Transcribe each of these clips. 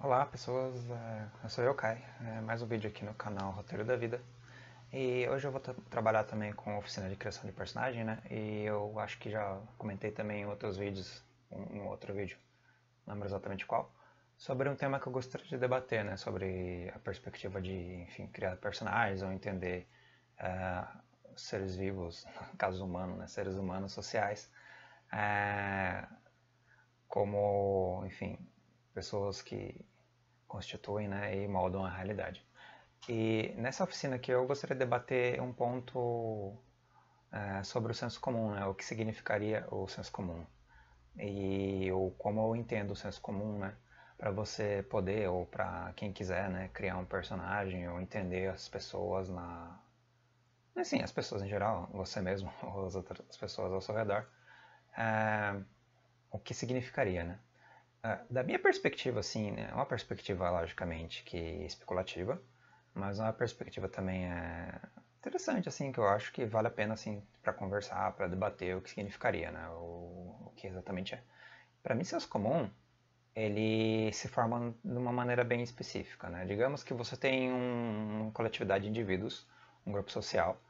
Olá pessoas, é, eu sou eu, Kai, é, mais um vídeo aqui no canal Roteiro da Vida e hoje eu vou trabalhar também com oficina de criação de personagem, né? E eu acho que já comentei também em outros vídeos, um, outro vídeo, não lembro exatamente qual, sobre um tema que eu gostaria de debater, né? Sobre a perspectiva de, enfim, criar personagens ou entender uh, seres vivos, casos humanos, né? Seres humanos sociais, uh, como, enfim, pessoas que constituem né, e moldam a realidade. E nessa oficina aqui eu gostaria de debater um ponto é, sobre o senso comum, né, o que significaria o senso comum e ou como eu entendo o senso comum, né, para você poder ou para quem quiser, né, criar um personagem ou entender as pessoas na assim, as pessoas em geral, você mesmo ou as outras pessoas ao seu redor, é, o que significaria, né? Ah, da minha perspectiva, assim, né? É uma perspectiva, logicamente, que especulativa, mas é uma perspectiva também é interessante, assim, que eu acho que vale a pena, assim, para conversar, para debater o que significaria, né? O, o que exatamente é. Para mim, senso comum, ele se forma de uma maneira bem específica, né? Digamos que você tem um, uma coletividade de indivíduos, um grupo social,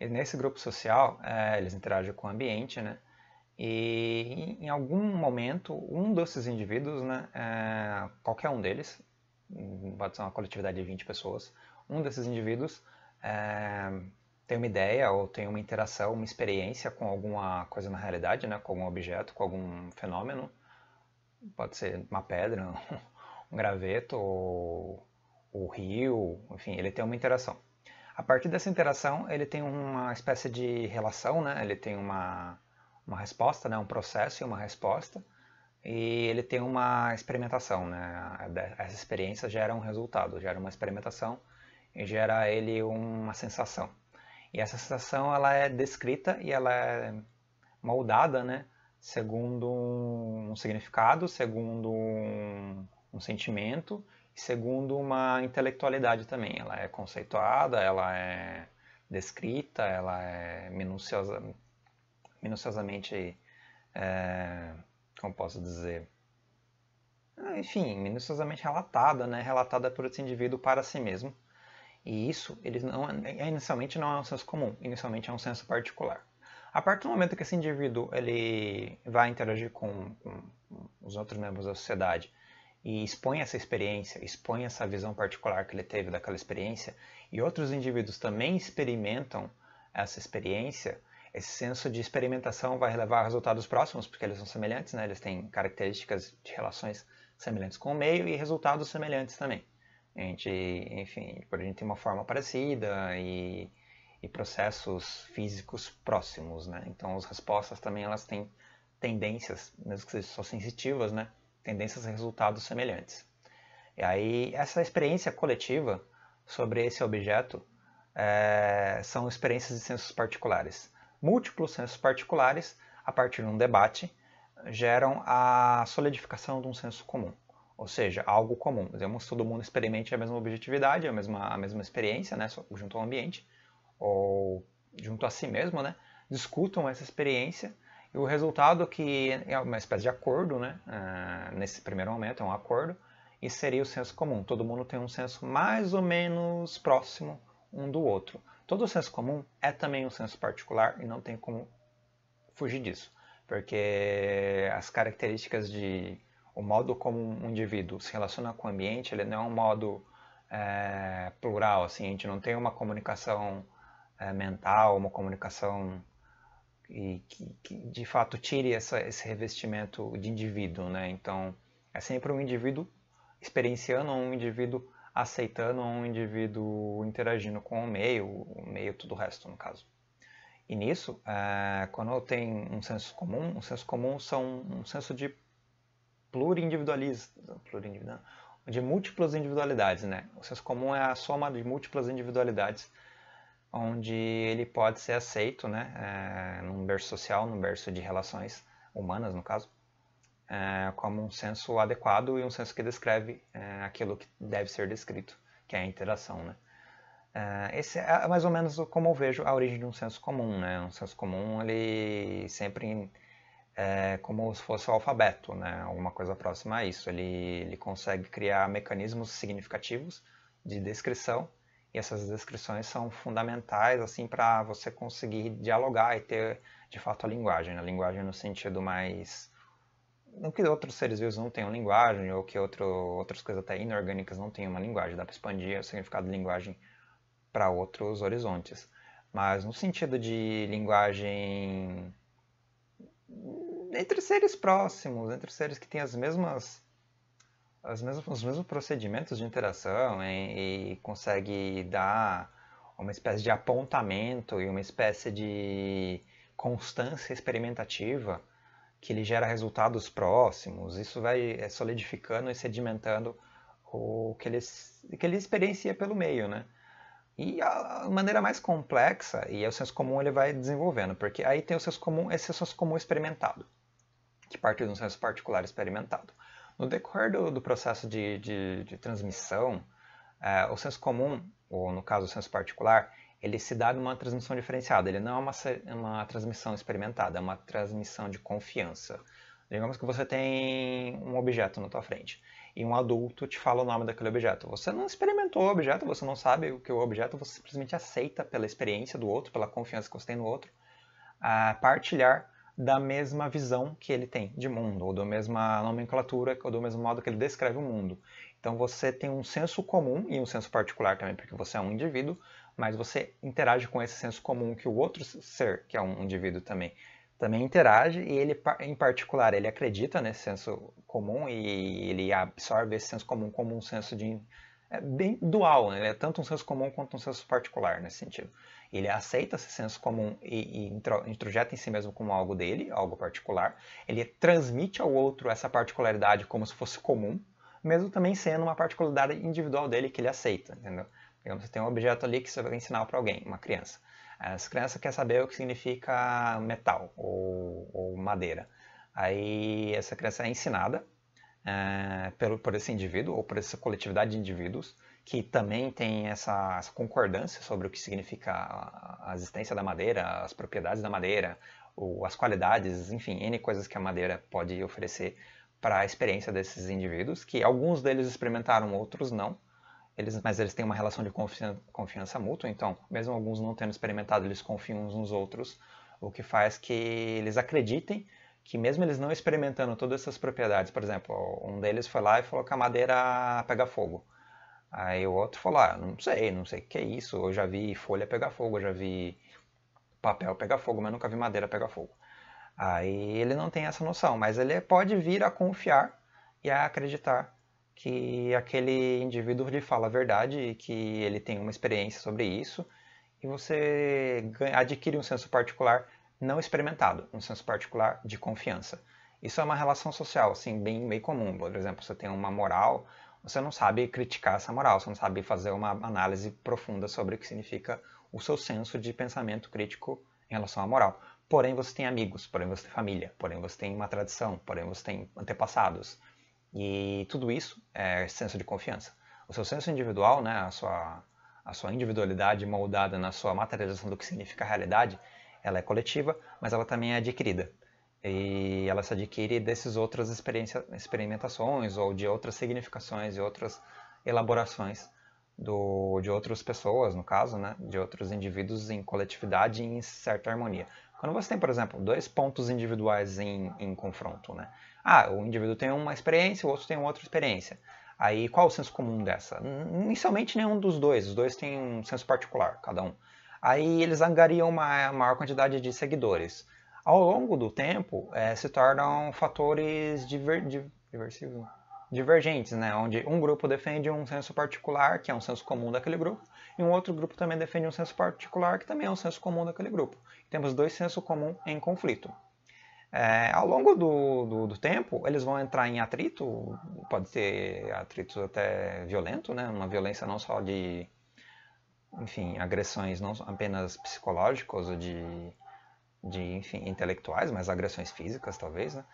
e nesse grupo social, é, eles interagem com o ambiente, né? E em algum momento, um desses indivíduos, né, é, qualquer um deles, pode ser uma coletividade de 20 pessoas, um desses indivíduos é, tem uma ideia ou tem uma interação, uma experiência com alguma coisa na realidade, né, com algum objeto, com algum fenômeno, pode ser uma pedra, um graveto, ou o rio, enfim, ele tem uma interação. A partir dessa interação, ele tem uma espécie de relação, né? ele tem uma uma resposta, né? um processo e uma resposta, e ele tem uma experimentação. Né? Essa experiência gera um resultado, gera uma experimentação e gera ele uma sensação. E essa sensação ela é descrita e ela é moldada né? segundo um significado, segundo um, um sentimento segundo uma intelectualidade também. Ela é conceituada, ela é descrita, ela é minuciosa, minuciosamente, é, como posso dizer, ah, enfim, minuciosamente relatada, né? relatada é por esse indivíduo para si mesmo. E isso, ele não, é, inicialmente não é um senso comum, inicialmente é um senso particular. A partir do momento que esse indivíduo ele vai interagir com, com os outros membros da sociedade e expõe essa experiência, expõe essa visão particular que ele teve daquela experiência, e outros indivíduos também experimentam essa experiência, esse senso de experimentação vai levar a resultados próximos, porque eles são semelhantes, né? eles têm características de relações semelhantes com o meio e resultados semelhantes também. A gente, enfim, a gente tem uma forma parecida e, e processos físicos próximos, né? Então, as respostas também elas têm tendências, mesmo que sejam só sensitivas, né? Tendências a resultados semelhantes. E aí, essa experiência coletiva sobre esse objeto é, são experiências de sensos particulares múltiplos sensos particulares, a partir de um debate, geram a solidificação de um senso comum, ou seja, algo comum. Digamos, todo mundo experimente a mesma objetividade, a mesma, a mesma experiência, né, junto ao ambiente, ou junto a si mesmo, né, discutam essa experiência, e o resultado é que é uma espécie de acordo, né, eh, nesse primeiro momento, é um acordo, e seria o senso comum. Todo mundo tem um senso mais ou menos próximo um do outro. Todo o senso comum é também um senso particular e não tem como fugir disso, porque as características de o modo como um indivíduo se relaciona com o ambiente, ele não é um modo é, plural, assim, a gente não tem uma comunicação é, mental, uma comunicação que, que, de fato tire essa, esse revestimento de indivíduo, né? Então é sempre um indivíduo experienciando um indivíduo aceitando um indivíduo interagindo com o meio, o meio tudo o resto, no caso. E nisso, é, quando tem um senso comum, um senso comum são um senso de plurindividualismo, plurindividual, de múltiplas individualidades, né? O senso comum é a soma de múltiplas individualidades, onde ele pode ser aceito, né? É, num berço social, num berço de relações humanas, no caso, é, como um senso adequado e um senso que descreve é, aquilo que deve ser descrito, que é a interação, né? É, esse é mais ou menos como eu vejo a origem de um senso comum, né? Um senso comum, ele sempre é como se fosse o alfabeto, né? Alguma coisa próxima a isso. Ele, ele consegue criar mecanismos significativos de descrição e essas descrições são fundamentais assim para você conseguir dialogar e ter de fato a linguagem, a né? linguagem no sentido mais não que outros seres vivos não tenham linguagem, ou que outro, outras coisas até inorgânicas não tenham uma linguagem. Dá para expandir o significado de linguagem para outros horizontes. Mas no sentido de linguagem entre seres próximos, entre seres que têm as mesmas, as mesmas os mesmos procedimentos de interação e consegue dar uma espécie de apontamento e uma espécie de constância experimentativa que ele gera resultados próximos. Isso vai é, solidificando e sedimentando o que ele, que ele experiencia pelo meio, né? E a maneira mais complexa, e é o senso comum ele vai desenvolvendo, porque aí tem o senso comum, esse é senso comum experimentado, que parte de um senso particular experimentado. No decorrer do, do processo de, de, de transmissão, é, o senso comum, ou no caso o senso particular, ele se dá numa transmissão diferenciada. Ele não é uma, é uma transmissão experimentada, é uma transmissão de confiança. Digamos que você tem um objeto na tua frente e um adulto te fala o nome daquele objeto. Você não experimentou o objeto, você não sabe o que é o objeto, você simplesmente aceita pela experiência do outro, pela confiança que você tem no outro, a partilhar da mesma visão que ele tem de mundo, ou da mesma nomenclatura, ou do mesmo modo que ele descreve o mundo. Então você tem um senso comum e um senso particular também, porque você é um indivíduo, mas você interage com esse senso comum que o outro ser, que é um indivíduo também, também interage e ele, em particular, ele acredita nesse senso comum e ele absorve esse senso comum como um senso de é bem dual, né? ele é tanto um senso comum quanto um senso particular nesse sentido. Ele aceita esse senso comum e, e introjeta em si mesmo como algo dele, algo particular. Ele transmite ao outro essa particularidade como se fosse comum, mesmo também sendo uma particularidade individual dele que ele aceita, entendeu? Digamos, você tem um objeto ali que você vai ensinar para alguém, uma criança. Essa criança quer saber o que significa metal ou, ou madeira. Aí essa criança é ensinada é, por, por esse indivíduo ou por essa coletividade de indivíduos que também tem essa, essa concordância sobre o que significa a, a existência da madeira, as propriedades da madeira, ou as qualidades, enfim, N coisas que a madeira pode oferecer para a experiência desses indivíduos, que alguns deles experimentaram, outros não eles, mas eles têm uma relação de confiança, confiança mútua, então, mesmo alguns não tendo experimentado, eles confiam uns nos outros, o que faz que eles acreditem que mesmo eles não experimentando todas essas propriedades, por exemplo, um deles foi lá e falou que a madeira pega fogo. Aí o outro falou, ah, não sei, não sei o que é isso, eu já vi folha pegar fogo, eu já vi papel pegar fogo, mas nunca vi madeira pegar fogo. Aí ele não tem essa noção, mas ele pode vir a confiar e a acreditar que aquele indivíduo lhe fala a verdade e que ele tem uma experiência sobre isso, e você adquire um senso particular não experimentado, um senso particular de confiança. Isso é uma relação social, assim, bem, bem comum. Por exemplo, você tem uma moral, você não sabe criticar essa moral, você não sabe fazer uma análise profunda sobre o que significa o seu senso de pensamento crítico em relação à moral. Porém, você tem amigos, porém, você tem família, porém, você tem uma tradição, porém, você tem antepassados. E tudo isso é senso de confiança. O seu senso individual, né, a, sua, a sua individualidade moldada na sua materialização do que significa realidade, ela é coletiva, mas ela também é adquirida. E ela se adquire dessas outras experimentações ou de outras significações e outras elaborações do, de outras pessoas, no caso, né, de outros indivíduos em coletividade e em certa harmonia. Quando você tem, por exemplo, dois pontos individuais em, em confronto, né, ah, o indivíduo tem uma experiência, o outro tem outra experiência. Aí qual o senso comum dessa? Hum, inicialmente nenhum dos dois, os dois têm um senso particular, cada um. Aí eles angariam uma maior quantidade de seguidores. Ao longo do tempo, é, se tornam fatores diver, divergentes, né? onde um grupo defende um senso particular, que é um senso comum daquele grupo, e um outro grupo também defende um senso particular, que também é um senso comum daquele grupo. Temos dois sensos comuns em conflito. É, ao longo do, do, do, tempo, eles vão entrar em atrito, pode ser atrito até violento, né? uma violência não só de enfim, agressões não apenas psicológicas ou de, de enfim, intelectuais, mas agressões físicas talvez, né?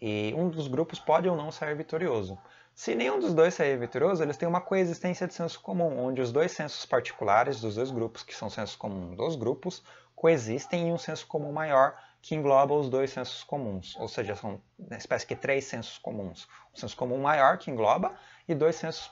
e um dos grupos pode ou não sair vitorioso. Se nenhum dos dois sair vitorioso, eles têm uma coexistência de senso comum, onde os dois sensos particulares dos dois grupos, que são sensos comuns dos grupos, coexistem em um senso comum maior, que engloba os dois censos comuns, ou seja, são uma espécie que três censos comuns. Um censo comum maior que engloba e dois censos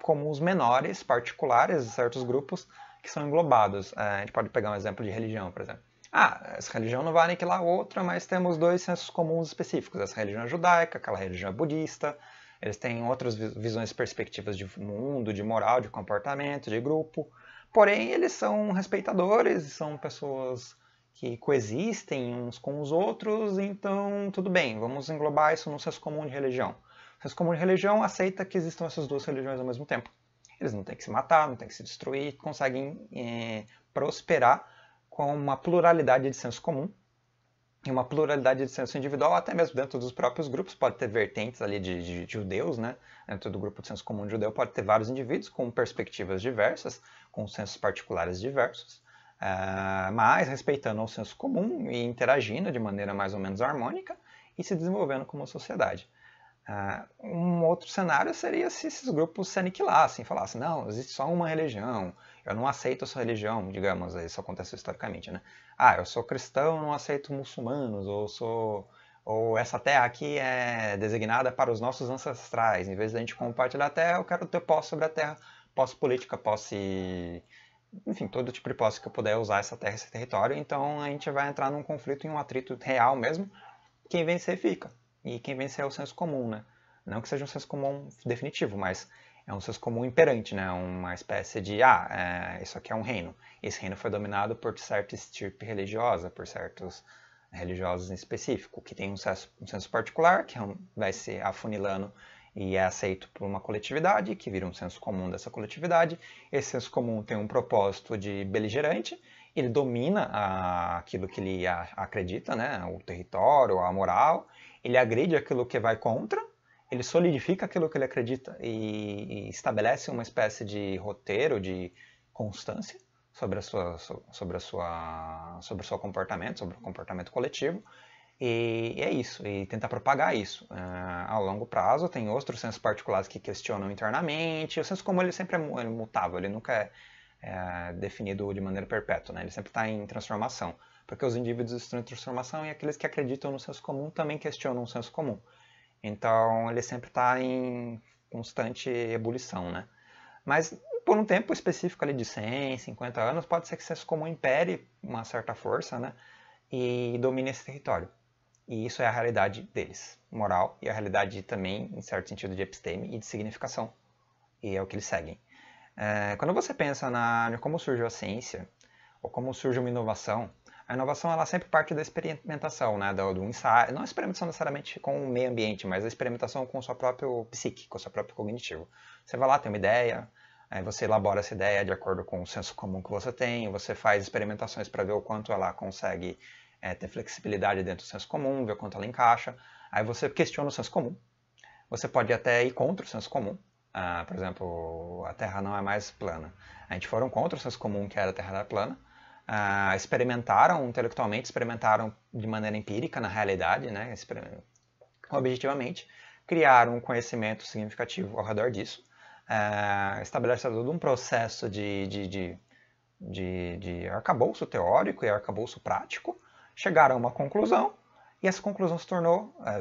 comuns menores, particulares de certos grupos que são englobados. É, a gente pode pegar um exemplo de religião, por exemplo. Ah, essa religião não vai aniquilar a outra, mas temos dois censos comuns específicos. Essa religião é judaica, aquela religião é budista. Eles têm outras visões perspectivas de mundo, de moral, de comportamento, de grupo. Porém, eles são respeitadores, são pessoas que coexistem uns com os outros, então tudo bem, vamos englobar isso no senso comum de religião. O senso comum de religião aceita que existam essas duas religiões ao mesmo tempo. Eles não têm que se matar, não têm que se destruir, conseguem é, prosperar com uma pluralidade de senso comum e uma pluralidade de senso individual, até mesmo dentro dos próprios grupos. Pode ter vertentes ali de, de, de, judeus, né? Dentro do grupo de senso comum de judeu pode ter vários indivíduos com perspectivas diversas, com sensos particulares diversos. Uh, mas respeitando o senso comum e interagindo de maneira mais ou menos harmônica e se desenvolvendo como sociedade. Uh, um outro cenário seria se esses grupos se aniquilassem, falassem, não, existe só uma religião, eu não aceito a sua religião, digamos, isso aconteceu historicamente, né? Ah, eu sou cristão, não aceito muçulmanos, ou sou ou essa terra aqui é designada para os nossos ancestrais, em vez da gente compartilhar a terra, eu quero ter posse sobre a terra, posse política, posse enfim, todo tipo de posse que eu puder usar essa terra, esse território, então a gente vai entrar num conflito, em um atrito real mesmo, quem vencer fica, e quem vencer é o senso comum, né? Não que seja um senso comum definitivo, mas é um senso comum imperante, né? Uma espécie de, ah, é, isso aqui é um reino. Esse reino foi dominado por certa estirpe religiosa, por certos religiosos em específico, que tem um senso, um senso particular, que é um, vai se afunilando e é aceito por uma coletividade, que vira um senso comum dessa coletividade. Esse senso comum tem um propósito de beligerante, ele domina a, aquilo que ele a, acredita, né? o território, a moral, ele agride aquilo que vai contra, ele solidifica aquilo que ele acredita e, e estabelece uma espécie de roteiro, de constância sobre, a sua, sobre, a sua, sobre o seu comportamento, sobre o comportamento coletivo, e é isso, e tentar propagar isso. Uh, ao longo prazo, tem outros sensos particulares que questionam internamente. O senso comum ele sempre é, é mutável, ele nunca é, é definido de maneira perpétua, né? ele sempre está em transformação. Porque os indivíduos estão em transformação e aqueles que acreditam no senso comum também questionam o senso comum. Então, ele sempre está em constante ebulição. Né? Mas, por um tempo específico ali de 100, 50 anos, pode ser que o senso comum impere uma certa força né? e domine esse território. E isso é a realidade deles, moral, e a realidade também, em certo sentido, de episteme e de significação. E é o que eles seguem. É, quando você pensa na como surgiu a ciência, ou como surge uma inovação, a inovação ela sempre parte da experimentação, né? do, do ensaio, não a experimentação necessariamente com o meio ambiente, mas a experimentação com o seu próprio psíquico, com o seu próprio cognitivo. Você vai lá, tem uma ideia, aí você elabora essa ideia de acordo com o senso comum que você tem, você faz experimentações para ver o quanto ela consegue é, ter flexibilidade dentro do senso comum, ver quanto ela encaixa. Aí você questiona o senso comum. Você pode até ir contra o senso comum. Ah, por exemplo, a Terra não é mais plana. A gente foram contra o senso comum que era a Terra era plana. Ah, experimentaram intelectualmente, experimentaram de maneira empírica na realidade, né? objetivamente, criaram um conhecimento significativo ao redor disso. Ah, estabeleceu todo um processo de, de, de, de, de arcabouço teórico e arcabouço prático chegaram a uma conclusão e essa conclusão se tornou é,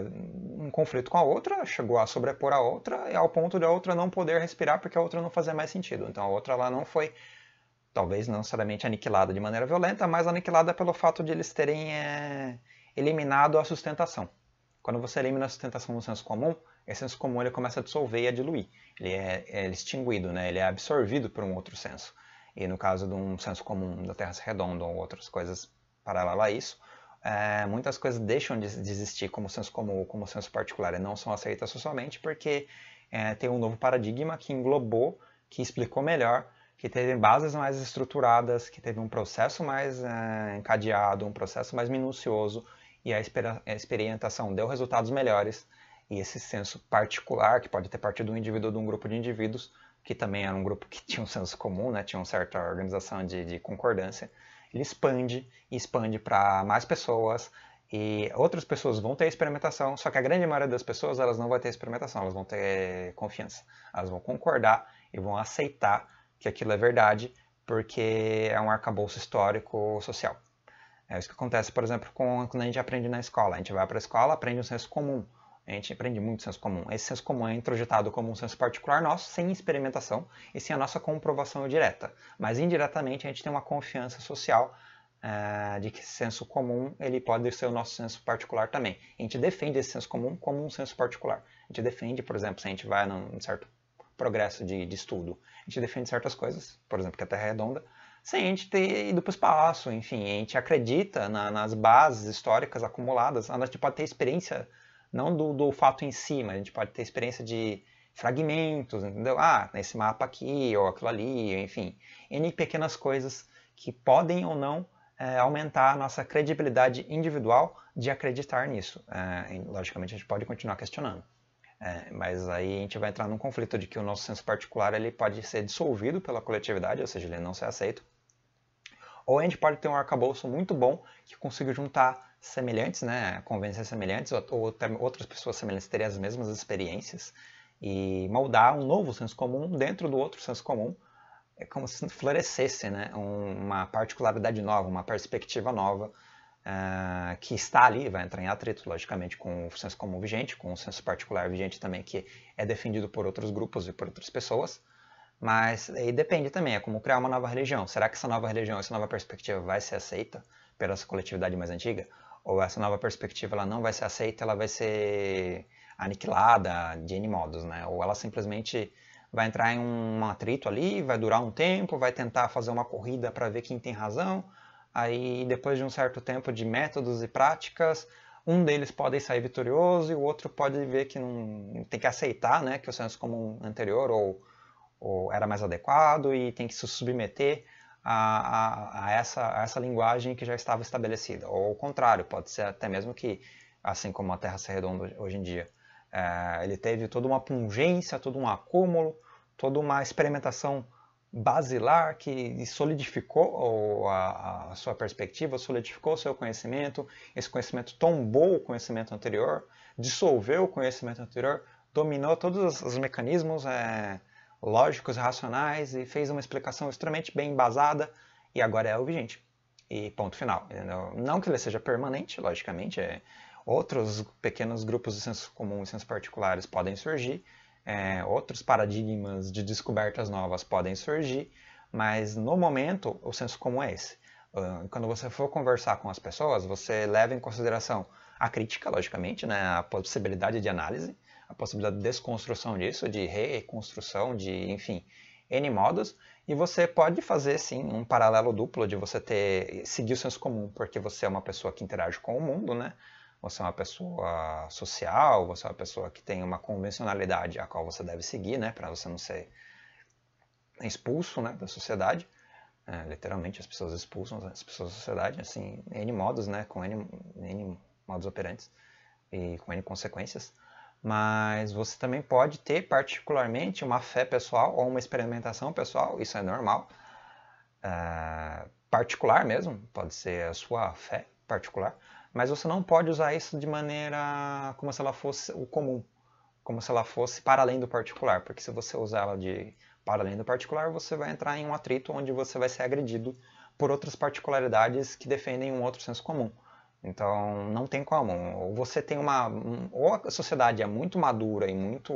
um conflito com a outra, chegou a sobrepor a outra, e ao ponto de a outra não poder respirar porque a outra não fazia mais sentido. Então a outra lá não foi, talvez não necessariamente aniquilada de maneira violenta, mas aniquilada pelo fato de eles terem é, eliminado a sustentação. Quando você elimina a sustentação no senso comum, esse senso comum ele começa a dissolver e a diluir. Ele é, é extinguido, né? ele é absorvido por um outro senso. E no caso de um senso comum da Terra redonda ou outras coisas paralelas a isso, é, muitas coisas deixam de, de existir como senso comum, ou como senso particular, e não são aceitas socialmente porque é, tem um novo paradigma que englobou, que explicou melhor, que teve bases mais estruturadas, que teve um processo mais é, encadeado, um processo mais minucioso, e a, a experimentação deu resultados melhores, e esse senso particular, que pode ter partido de um indivíduo de um grupo de indivíduos, que também era um grupo que tinha um senso comum, né, tinha uma certa organização de, de concordância, ele expande e expande para mais pessoas e outras pessoas vão ter experimentação, só que a grande maioria das pessoas elas não vai ter experimentação, elas vão ter confiança, elas vão concordar e vão aceitar que aquilo é verdade porque é um arcabouço histórico social. É isso que acontece, por exemplo, com, quando a gente aprende na escola. A gente vai para a escola, aprende um senso comum. A gente aprende muito senso comum. Esse senso comum é introjetado como um senso particular nosso, sem experimentação e sem é a nossa comprovação direta. Mas indiretamente a gente tem uma confiança social uh, de que esse senso comum ele pode ser o nosso senso particular também. A gente defende esse senso comum como um senso particular. A gente defende, por exemplo, se a gente vai num certo progresso de, de estudo, a gente defende certas coisas, por exemplo, que a Terra é redonda, sem a gente ter ido para o espaço, enfim, a gente acredita na, nas bases históricas acumuladas, a gente pode ter experiência não do, do fato em si, mas a gente pode ter experiência de fragmentos, entendeu? Ah, nesse mapa aqui, ou aquilo ali, enfim. N pequenas coisas que podem ou não é, aumentar a nossa credibilidade individual de acreditar nisso. É, logicamente, a gente pode continuar questionando. É, mas aí a gente vai entrar num conflito de que o nosso senso particular ele pode ser dissolvido pela coletividade, ou seja, ele não ser aceito. Ou a gente pode ter um arcabouço muito bom que consiga juntar semelhantes, né, convivências semelhantes, ou, outras pessoas semelhantes terem as mesmas experiências e moldar um novo senso comum dentro do outro senso comum, é como se florescesse, né, uma particularidade nova, uma perspectiva nova uh, que está ali, vai entrar em atrito, logicamente, com o senso comum vigente, com o senso particular vigente também, que é defendido por outros grupos e por outras pessoas, mas aí depende também, é como criar uma nova religião. Será que essa nova religião, essa nova perspectiva vai ser aceita pela coletividade mais antiga? ou essa nova perspectiva ela não vai ser aceita, ela vai ser aniquilada de N modos, né? Ou ela simplesmente vai entrar em um atrito ali, vai durar um tempo, vai tentar fazer uma corrida para ver quem tem razão. Aí, depois de um certo tempo de métodos e práticas, um deles pode sair vitorioso e o outro pode ver que não tem que aceitar, né, que o senso comum anterior ou, ou era mais adequado e tem que se submeter a, a, a, essa, a essa linguagem que já estava estabelecida. Ou o contrário, pode ser até mesmo que, assim como a Terra se redonda hoje em dia, é, ele teve toda uma pungência, todo um acúmulo, toda uma experimentação basilar que solidificou a, a, sua perspectiva, solidificou o seu conhecimento, esse conhecimento tombou o conhecimento anterior, dissolveu o conhecimento anterior, dominou todos os, os mecanismos é, lógicos, e racionais e fez uma explicação extremamente bem embasada e agora é o vigente. E ponto final. Não que ele seja permanente, logicamente, é, outros pequenos grupos de senso comum e senso particulares podem surgir, é, outros paradigmas de descobertas novas podem surgir, mas no momento o senso comum é esse. Quando você for conversar com as pessoas, você leva em consideração a crítica, logicamente, né, a possibilidade de análise, a possibilidade de desconstrução disso, de reconstrução, de enfim, N modos, e você pode fazer sim um paralelo duplo de você ter seguir o senso comum, porque você é uma pessoa que interage com o mundo, né? Você é uma pessoa social, você é uma pessoa que tem uma convencionalidade a qual você deve seguir, né, para você não ser expulso, né, da sociedade. É, literalmente as pessoas expulsam as pessoas da sociedade, assim, N modos, né, com N, N modos operantes e com N consequências mas você também pode ter particularmente uma fé pessoal ou uma experimentação pessoal, isso é normal, uh, particular mesmo, pode ser a sua fé particular, mas você não pode usar isso de maneira como se ela fosse o comum, como se ela fosse para além do particular, porque se você usar ela de para além do particular, você vai entrar em um atrito onde você vai ser agredido por outras particularidades que defendem um outro senso comum. Então não tem como. Ou você tem uma. Ou a sociedade é muito madura e muito,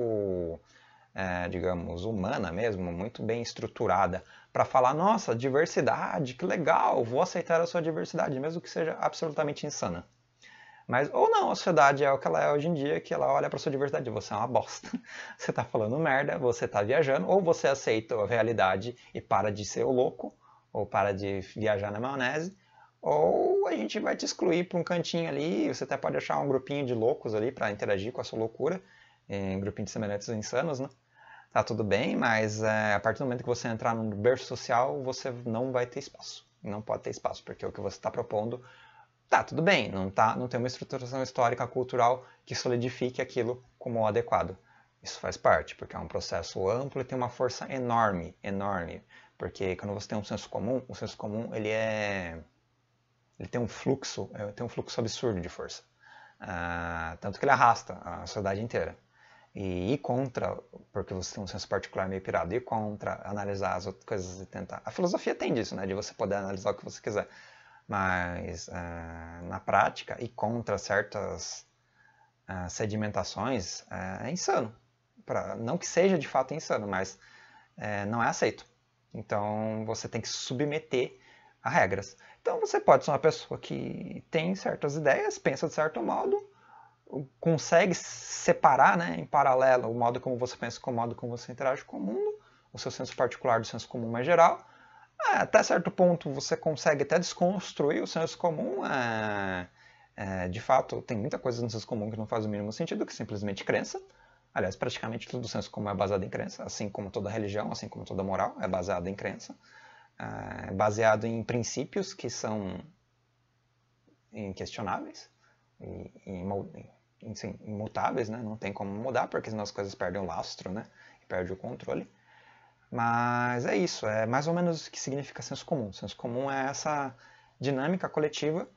é, digamos, humana mesmo, muito bem estruturada, para falar, nossa, diversidade, que legal, vou aceitar a sua diversidade, mesmo que seja absolutamente insana. Mas, ou não, a sociedade é o que ela é hoje em dia, que ela olha para sua diversidade, você é uma bosta, você está falando merda, você está viajando, ou você aceita a realidade e para de ser o louco, ou para de viajar na maionese, ou a gente vai te excluir para um cantinho ali, você até pode achar um grupinho de loucos ali para interagir com a sua loucura, um grupinho de semelhantes insanos, né? Tá tudo bem, mas é, a partir do momento que você entrar no berço social, você não vai ter espaço. Não pode ter espaço, porque o que você está propondo tá tudo bem, não, tá, não tem uma estruturação histórica, cultural que solidifique aquilo como adequado. Isso faz parte, porque é um processo amplo e tem uma força enorme, enorme. Porque quando você tem um senso comum, o senso comum ele é ele tem um fluxo, é, tem um fluxo absurdo de força. Ah, tanto que ele arrasta a sociedade inteira. E ir contra, porque você tem um senso particular meio pirado, ir contra, analisar as outras coisas e tentar. A filosofia tem disso, né? De você poder analisar o que você quiser. Mas ah, na prática, ir contra certas ah, sedimentações é insano. Pra, não que seja de fato insano, mas eh, não é aceito. Então você tem que submeter a regras. Então você pode ser uma pessoa que tem certas ideias, pensa de certo modo, consegue separar né, em paralelo o modo como você pensa com o modo como você interage com o mundo, o seu senso particular do senso comum mais geral. É, até certo ponto você consegue até desconstruir o senso comum. É... É, de fato, tem muita coisa no senso comum que não faz o mínimo sentido, que é simplesmente crença. Aliás, praticamente tudo o senso comum é baseado em crença, assim como toda religião, assim como toda moral é baseada em crença. Ah, baseado em princípios que são inquestionáveis e, imutáveis, né? Não tem como mudar, porque senão as coisas perdem o lastro, né? perde o controle. Mas é isso, é mais ou menos o que significa senso comum. Senso comum é essa dinâmica coletiva,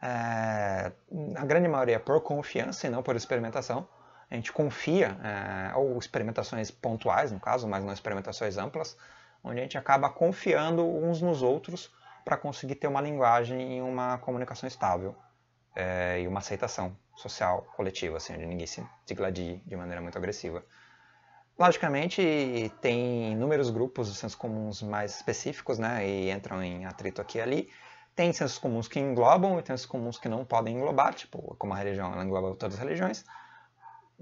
é, a grande maioria por confiança e não por experimentação. A gente confia, é, ou experimentações pontuais, no caso, mas não experimentações amplas, onde a gente acaba confiando uns nos outros para conseguir ter uma linguagem e uma comunicação estável é, e uma aceitação social, coletiva, assim, onde ninguém se digladie de maneira muito agressiva. Logicamente, tem inúmeros grupos de sensos comuns mais específicos, né, e entram em atrito aqui e ali. Tem sensos comuns que englobam e tem sensos comuns que não podem englobar, tipo, como a religião, ela engloba todas as religiões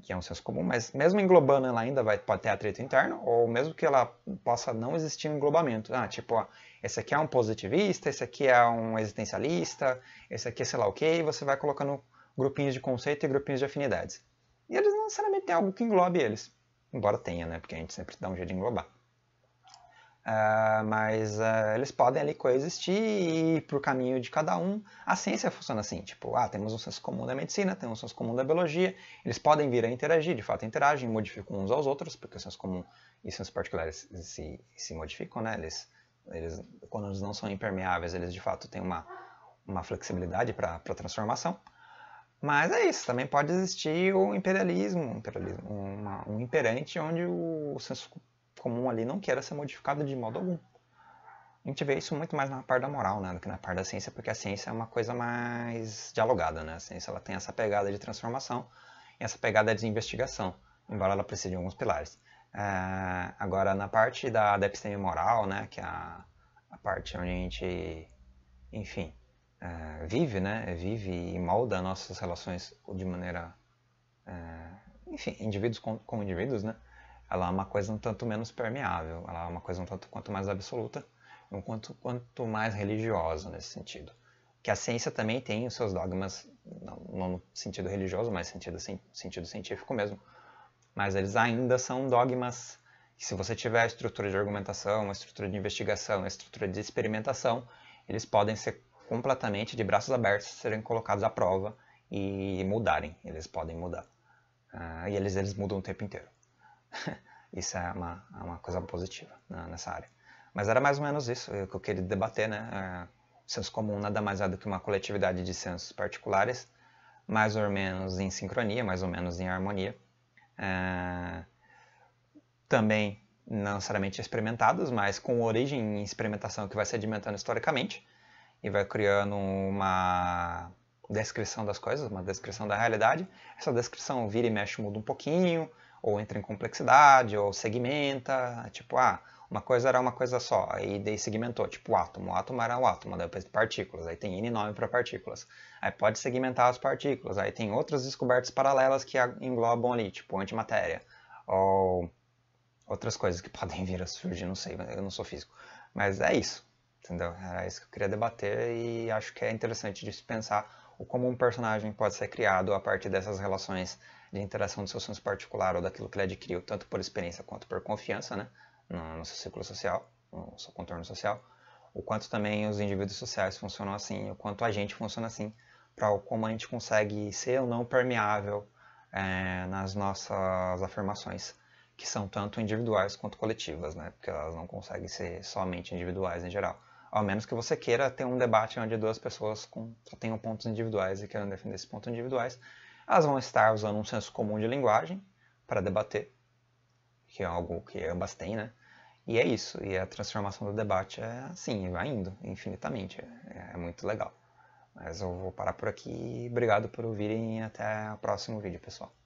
que é um senso comum, mas mesmo englobando ela ainda vai, pode ter atrito interno, ou mesmo que ela possa não existir um englobamento. Ah, tipo, ó, esse aqui é um positivista, esse aqui é um existencialista, esse aqui é sei lá o quê. e você vai colocando grupinhos de conceito e grupinhos de afinidades. E eles não necessariamente têm algo que englobe eles, embora tenha, né, porque a gente sempre dá um jeito de englobar. Uh, mas uh, eles podem ali coexistir e ir por caminho de cada um. A ciência funciona assim, tipo, ah, temos um senso comum da medicina, temos um senso comum da biologia, eles podem vir a interagir, de fato interagem, modificam uns aos outros, porque o senso comum e sensos particulares se, se modificam, né? Eles, eles, quando eles não são impermeáveis, eles de fato têm uma, uma flexibilidade para transformação. Mas é isso, também pode existir o imperialismo, um, imperialismo, uma, um imperante onde o senso comum ali não queira ser modificado de modo algum. A gente vê isso muito mais na parte da moral né, do que na parte da ciência, porque a ciência é uma coisa mais dialogada. Né? A ciência ela tem essa pegada de transformação e essa pegada de investigação, embora ela precise de alguns pilares. É, agora, na parte da, da episteme moral, né, que é a, a parte onde a gente, enfim, é, vive, né, vive e molda nossas relações de maneira, é, enfim, indivíduos com, com indivíduos, né, ela é uma coisa um tanto menos permeável, ela é uma coisa um tanto quanto mais absoluta, um quanto quanto mais religiosa nesse sentido. Que a ciência também tem os seus dogmas, não, não no sentido religioso, mas sentido sentido científico mesmo, mas eles ainda são dogmas que se você tiver a estrutura de argumentação, uma estrutura de investigação, uma estrutura de experimentação, eles podem ser completamente de braços abertos serem colocados à prova e mudarem, eles podem mudar. Uh, e eles, eles mudam o tempo inteiro. isso é uma, é uma coisa positiva né, nessa área. Mas era mais ou menos isso que eu queria debater, né? O é, senso comum nada mais é do que uma coletividade de sensos particulares, mais ou menos em sincronia, mais ou menos em harmonia. É... Também não necessariamente experimentados, mas com origem em experimentação que vai sedimentando historicamente e vai criando uma descrição das coisas, uma descrição da realidade. Essa descrição vira e mexe, muda um pouquinho, ou entra em complexidade, ou segmenta, tipo, ah, uma coisa era uma coisa só, aí daí segmentou, tipo o átomo, o átomo era o átomo, depois partículas, aí tem N nome para partículas. Aí pode segmentar as partículas, aí tem outras descobertas paralelas que englobam ali, tipo antimatéria, ou outras coisas que podem vir a surgir, não sei, eu não sou físico. Mas é isso, entendeu? Era isso que eu queria debater e acho que é interessante de se pensar o como um personagem pode ser criado a partir dessas relações de interação do seu senso particular ou daquilo que ele adquiriu, tanto por experiência quanto por confiança, né? No, no seu ciclo social, no seu contorno social. O quanto também os indivíduos sociais funcionam assim, o quanto a gente funciona assim, para como a gente consegue ser ou não permeável é, nas nossas afirmações, que são tanto individuais quanto coletivas, né? Porque elas não conseguem ser somente individuais em geral. Ao menos que você queira ter um debate onde duas pessoas com, só tenham pontos individuais e queiram defender esses pontos individuais, elas vão estar usando um senso comum de linguagem para debater, que é algo que ambas têm, né? E é isso, e a transformação do debate é assim, vai indo infinitamente, é, é muito legal. Mas eu vou parar por aqui, obrigado por ouvirem e até o próximo vídeo, pessoal.